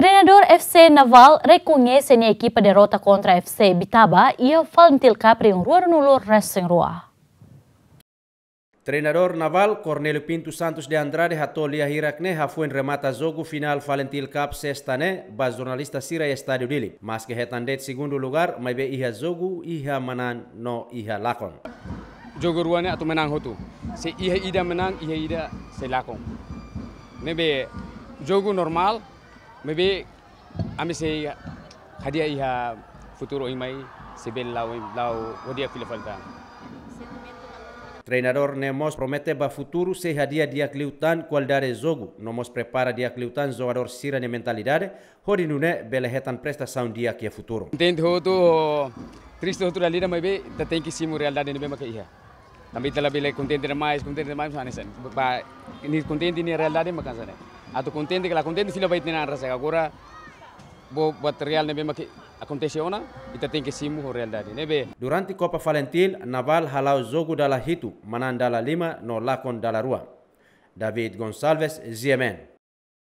Treinador FC Naval reconhece na equipa derrota contra FC Bitaba e o Valentil Capri um ruar nulo Racing Rua. Treinador Naval Cornelio Pinto Santos de Andrade a hirakne hafuen remata zogu final Valentil Cup sexta-ne, ba jornalista Sira Estádio Dili. Mas que retandet segundo lugar, be iha zogu iha manan, no iha lakon. Jogo ruane atu menang hotu. Se iha ida menang, iha ida se lakon. Nebe jogo normal, maybe I'm say hadia iha futuro imai sebel lau lau hodia filfalta. Treinador Nemos promete ba futuro se hadia dia cliutan qualidade jogo. Nemos prepara dia cliutan jogador sira ne mentalidade, hodi nune belehetan prestação dia que futuro. Entende hoto triste hoto ali mas be ta tem que simu realidade ne bema que iha. Também tá lá bele contente mais, contente mais sanesan. Ba ni contente ni realidade makan sanesan. tu konten che la contente sino bait nena rasa agora bo buat real nebe maki aconteciona kita e tem simu ho real dadi be Durante Copa Valentil Naval halau zogu dala hitu manan dala lima no lakon dala rua. David Gonçalves, Ziemen.